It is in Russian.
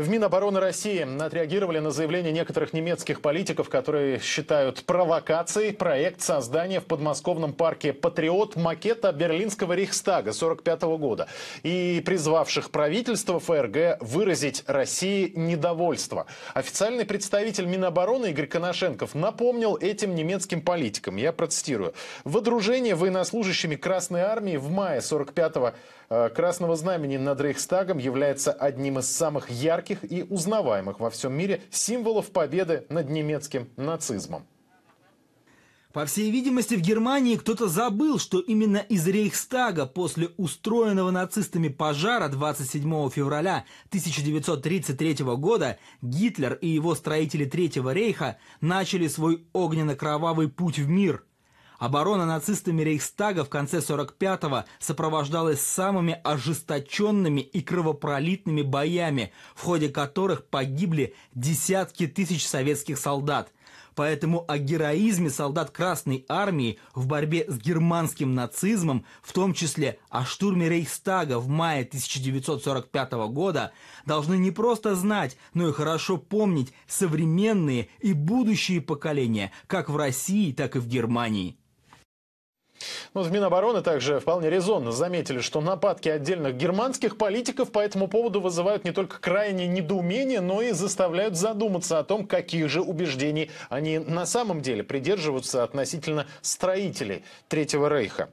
В Минобороны России отреагировали на заявление некоторых немецких политиков, которые считают провокацией проект создания в подмосковном парке «Патриот» макета Берлинского Рейхстага 1945 года и призвавших правительство ФРГ выразить России недовольство. Официальный представитель Минобороны Игорь Коношенков напомнил этим немецким политикам, я процитирую, «Водружение военнослужащими Красной Армии в мае 45-го э, Красного Знамени над Рейхстагом является одним из самых ярких ярких и узнаваемых во всем мире символов победы над немецким нацизмом. По всей видимости, в Германии кто-то забыл, что именно из Рейхстага после устроенного нацистами пожара 27 февраля 1933 года Гитлер и его строители Третьего рейха начали свой огненно-кровавый путь в мир – Оборона нацистами Рейхстага в конце 45-го сопровождалась самыми ожесточенными и кровопролитными боями, в ходе которых погибли десятки тысяч советских солдат. Поэтому о героизме солдат Красной Армии в борьбе с германским нацизмом, в том числе о штурме Рейхстага в мае 1945 года, должны не просто знать, но и хорошо помнить современные и будущие поколения, как в России, так и в Германии. Но ну, в Минобороны также вполне резонно заметили, что нападки отдельных германских политиков по этому поводу вызывают не только крайнее недоумение, но и заставляют задуматься о том, каких же убеждений они на самом деле придерживаются относительно строителей Третьего Рейха.